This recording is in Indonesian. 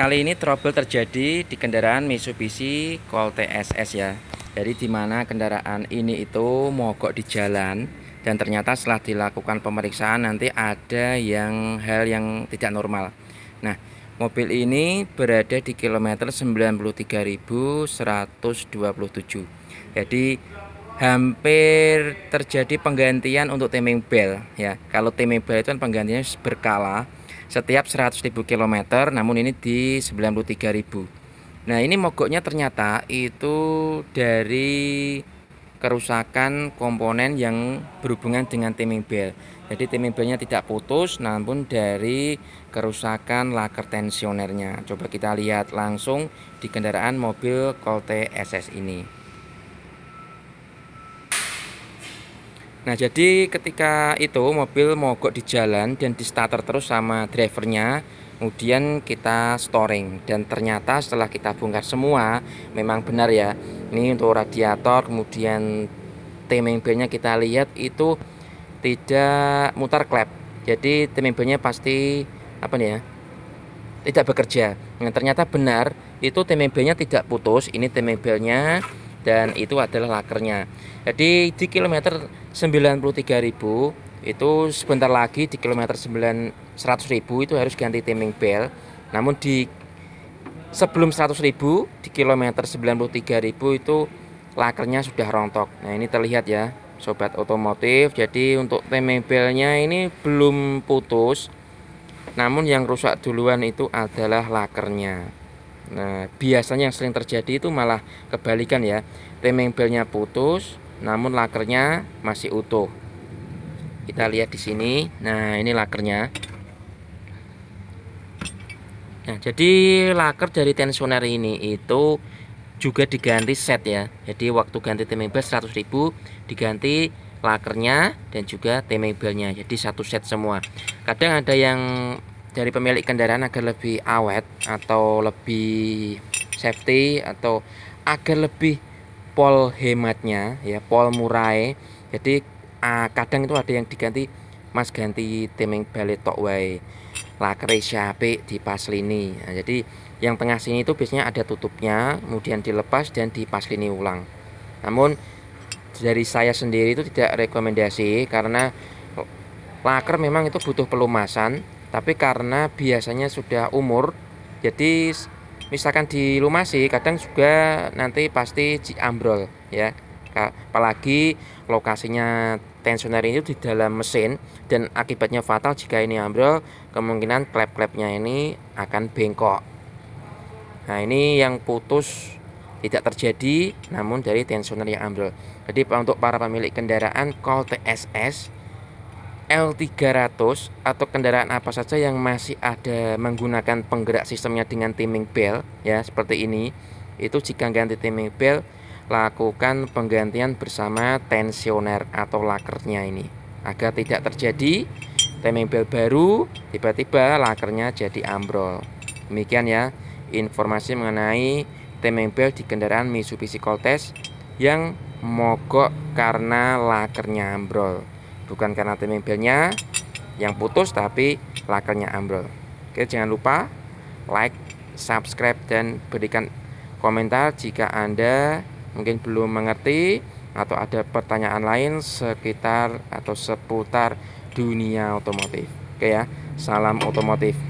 Kali ini trouble terjadi di kendaraan Mitsubishi Colt TSS ya. Jadi di mana kendaraan ini itu mogok di jalan dan ternyata setelah dilakukan pemeriksaan nanti ada yang hal yang tidak normal. Nah, mobil ini berada di kilometer 93.127. Jadi hampir terjadi penggantian untuk timing bell ya. Kalau timing bell itu kan penggantinya berkala setiap 100.000 km namun ini di 93.000 nah ini mogoknya ternyata itu dari kerusakan komponen yang berhubungan dengan timing bell jadi timing bellnya tidak putus namun dari kerusakan laker tensionernya coba kita lihat langsung di kendaraan mobil Colt SS ini Nah jadi ketika itu mobil mogok di jalan dan di starter terus sama drivernya Kemudian kita storing dan ternyata setelah kita bongkar semua memang benar ya Ini untuk radiator kemudian bandnya kita lihat itu tidak mutar klep Jadi bandnya pasti apa nih ya tidak bekerja nah, ternyata benar itu bandnya tidak putus ini bandnya dan itu adalah lakernya. Jadi di kilometer 93.000 itu sebentar lagi di kilometer 900.000 itu harus ganti timing belt. Namun di sebelum 100.000 di kilometer 93.000 itu lakernya sudah rontok. Nah, ini terlihat ya sobat otomotif. Jadi untuk timing beltnya ini belum putus. Namun yang rusak duluan itu adalah lakernya. Nah, biasanya yang sering terjadi itu malah kebalikan ya. Timing belnya putus, namun lakernya masih utuh. Kita lihat di sini. Nah, ini lakernya. Nah, jadi laker dari tensioner ini itu juga diganti set ya. Jadi waktu ganti timing bel 100.000 diganti lakernya dan juga timing belnya. Jadi satu set semua. Kadang ada yang dari pemilik kendaraan agar lebih awet atau lebih safety atau agar lebih pol hematnya ya pol murai jadi uh, kadang itu ada yang diganti mas ganti timing balik tok wae lakre di pas lini nah, jadi yang tengah sini itu biasanya ada tutupnya kemudian dilepas dan di pas lini ulang namun dari saya sendiri itu tidak rekomendasi karena oh, laker memang itu butuh pelumasan tapi karena biasanya sudah umur jadi misalkan dilumasi kadang juga nanti pasti ambrol ya apalagi lokasinya tensioner ini di dalam mesin dan akibatnya fatal jika ini ambrol kemungkinan klep-klepnya ini akan bengkok nah ini yang putus tidak terjadi namun dari tensioner yang ambrol jadi untuk para pemilik kendaraan call TSS L300 atau kendaraan apa saja yang masih ada menggunakan penggerak sistemnya dengan timing belt ya seperti ini itu jika ganti timing belt lakukan penggantian bersama tensioner atau lakernya ini agar tidak terjadi timing belt baru tiba-tiba lakernya jadi ambrol demikian ya informasi mengenai timing belt di kendaraan Mitsubishi Coltes yang mogok karena lakernya ambrol bukan karena timing belnya yang putus tapi lakernya ambrol oke jangan lupa like subscribe dan berikan komentar jika anda mungkin belum mengerti atau ada pertanyaan lain sekitar atau seputar dunia otomotif oke ya salam otomotif